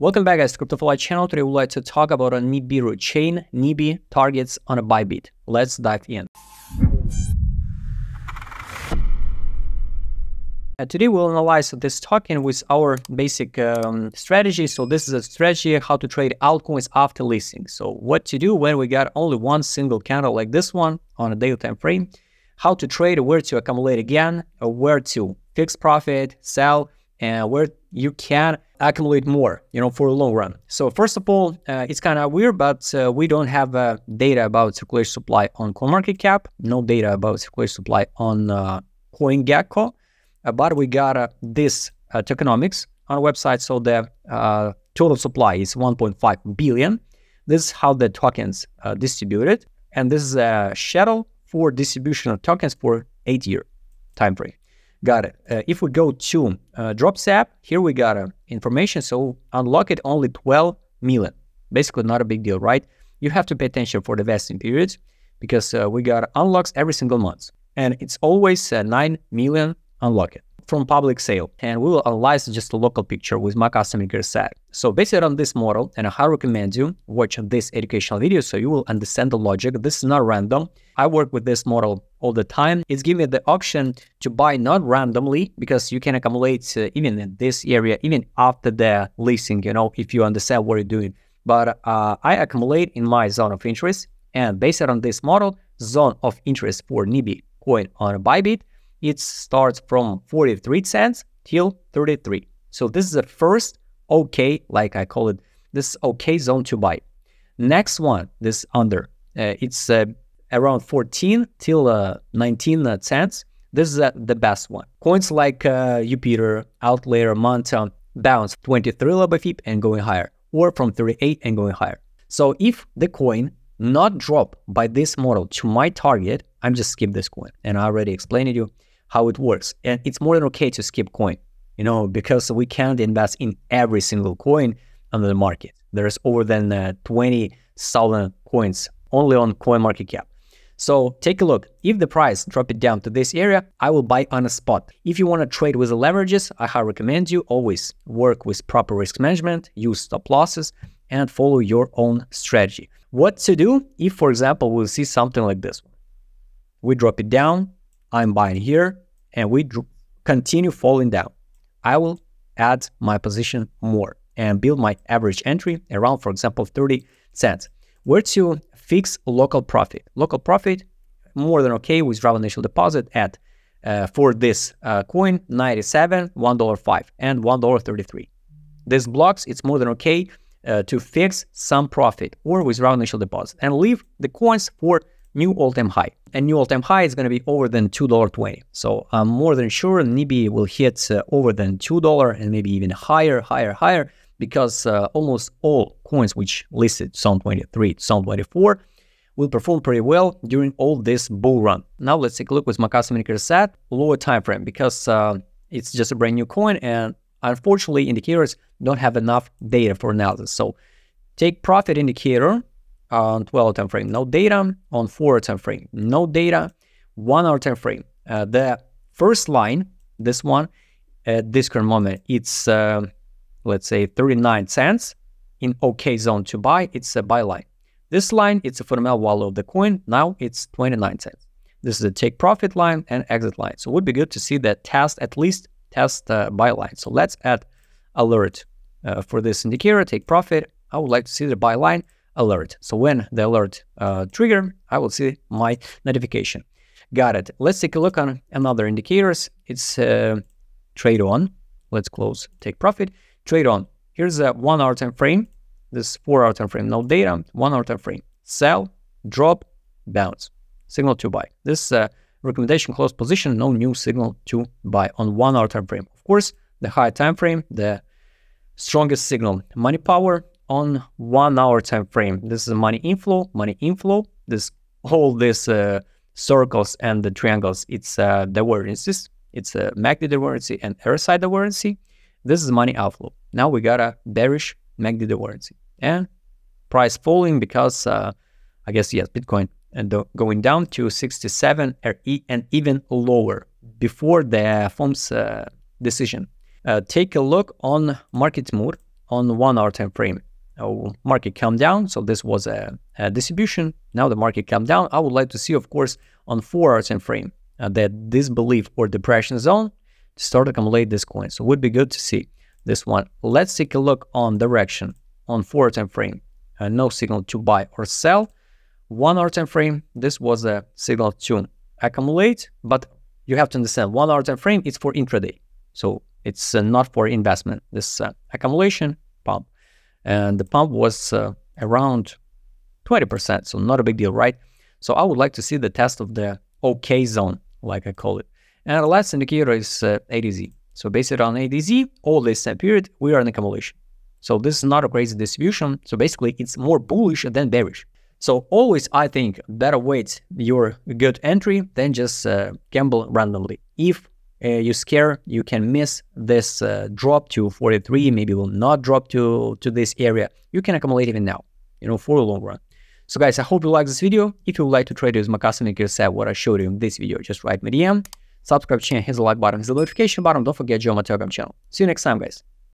Welcome back guys to CryptoFly channel. Today we'd like to talk about a Nibiru chain, Nibi targets on a Bybit. Let's dive in. And uh, today we'll analyze this token with our basic um, strategy. So this is a strategy how to trade altcoins after listing. So what to do when we got only one single candle like this one on a daily time frame, how to trade, where to accumulate again, uh, where to fix profit, sell, and where you can accumulate more, you know, for the long run. So first of all, uh, it's kind of weird, but uh, we don't have uh, data about circulation supply on CoinMarketCap, no data about circulation supply on uh, CoinGecko, uh, but we got uh, this uh, tokenomics on our website. So the total supply is 1.5 billion. This is how the tokens are distributed, and this is a shadow for distribution of tokens for eight-year time frame. Got it. Uh, if we go to uh, Drops app, here we got uh, information. So unlock it only 12 million. Basically, not a big deal, right? You have to pay attention for the vesting period because uh, we got unlocks every single month. And it's always uh, 9 million unlock it from public sale and we will analyze just a local picture with my customer set. So based on this model, and I highly recommend you watch this educational video so you will understand the logic. This is not random. I work with this model all the time. It's giving me the option to buy not randomly because you can accumulate uh, even in this area, even after the leasing, you know, if you understand what you're doing. But uh, I accumulate in my zone of interest and based on this model, zone of interest for Nibi coin on Bybit it starts from 43 cents till 33. So this is the first okay, like I call it, this okay zone to buy. Next one, this under, uh, it's uh, around 14 till uh, 19 cents. This is the best one. Coins like uh, Jupiter, Outlier, Monton bounce 23 LBF and going higher, or from 38 and going higher. So if the coin not drop by this model to my target, I'm just skip this coin. And I already explained it to you how it works. And it's more than okay to skip coin, you know, because we can't invest in every single coin on the market. There's over than uh, 20,000 coins only on Coin Market Cap. So take a look. If the price drop it down to this area, I will buy on a spot. If you want to trade with the leverages, I highly recommend you always work with proper risk management, use stop losses, and follow your own strategy. What to do if, for example, we will see something like this We drop it down, I'm buying here and we continue falling down. I will add my position more and build my average entry around, for example, 30 cents. Where to fix local profit? Local profit, more than okay with Java initial deposit at uh, for this uh, coin 97 $1.05 and $1.33 this blocks it's more than okay uh, to fix some profit or with round initial deposit and leave the coins for new all-time high. And new all-time high is going to be over than $2.20. So I'm uh, more than sure Nibi will hit uh, over than $2 and maybe even higher, higher, higher, because uh, almost all coins which listed Sound 23, Sound 24 will perform pretty well during all this bull run. Now let's take a look with Makasa Maker said, lower time frame, because uh, it's just a brand new coin and unfortunately indicators don't have enough data for analysis. So take profit indicator on 12 time frame, no data. On 4 time frame, no data. 1 hour time frame. Uh, the first line, this one, at this current moment, it's, uh, let's say, 39 cents. In OK zone to buy, it's a buy line. This line, it's a fundamental value of the coin. Now it's 29 cents. This is a take profit line and exit line. So it would be good to see that test, at least test uh, buy line. So let's add alert uh, for this indicator, take profit. I would like to see the buy line alert. So when the alert uh, trigger, I will see my notification. Got it. Let's take a look on another indicators. It's uh, trade on. Let's close, take profit. Trade on. Here's a one hour time frame. This four hour time frame, no data, one hour time frame. Sell, drop, bounce. Signal to buy. This uh, recommendation close position, no new signal to buy on one hour time frame. Of course, the higher time frame, the strongest signal. Money power on one hour time frame. This is money inflow, money inflow. This all these uh, circles and the triangles, it's uh, divergences. It's a magnitude MACD and RSI divergency. This is money outflow. Now we got a bearish magnitude divergency and price falling because uh, I guess yes, Bitcoin and uh, going down to 67 and even lower before the FOM's uh, decision. Uh, take a look on market mood on one hour time frame market come down. So this was a, a, distribution. Now the market come down. I would like to see, of course, on four hour time frame uh, that this belief or depression zone start to accumulate this coin. So it would be good to see this one. Let's take a look on direction on four hour time frame. Uh, no signal to buy or sell. One hour time frame. This was a signal to accumulate, but you have to understand one hour time frame is for intraday. So it's uh, not for investment. This uh, accumulation pump and the pump was uh, around 20%, so not a big deal, right? So I would like to see the test of the OK zone, like I call it. And the last indicator is uh, ADZ. So based on ADZ, all this time period, we are in accumulation. So this is not a crazy distribution. So basically, it's more bullish than bearish. So always, I think, better wait your good entry than just uh, gamble randomly if uh, you scare, you can miss this uh, drop to 43, maybe will not drop to, to this area. You can accumulate even now, you know, for the long run. So guys, I hope you like this video. If you would like to trade with Makassar Maker set what I showed you in this video, just write me DM. Subscribe channel, hit the like button, hit the notification button. Don't forget to join my Telegram channel. See you next time, guys.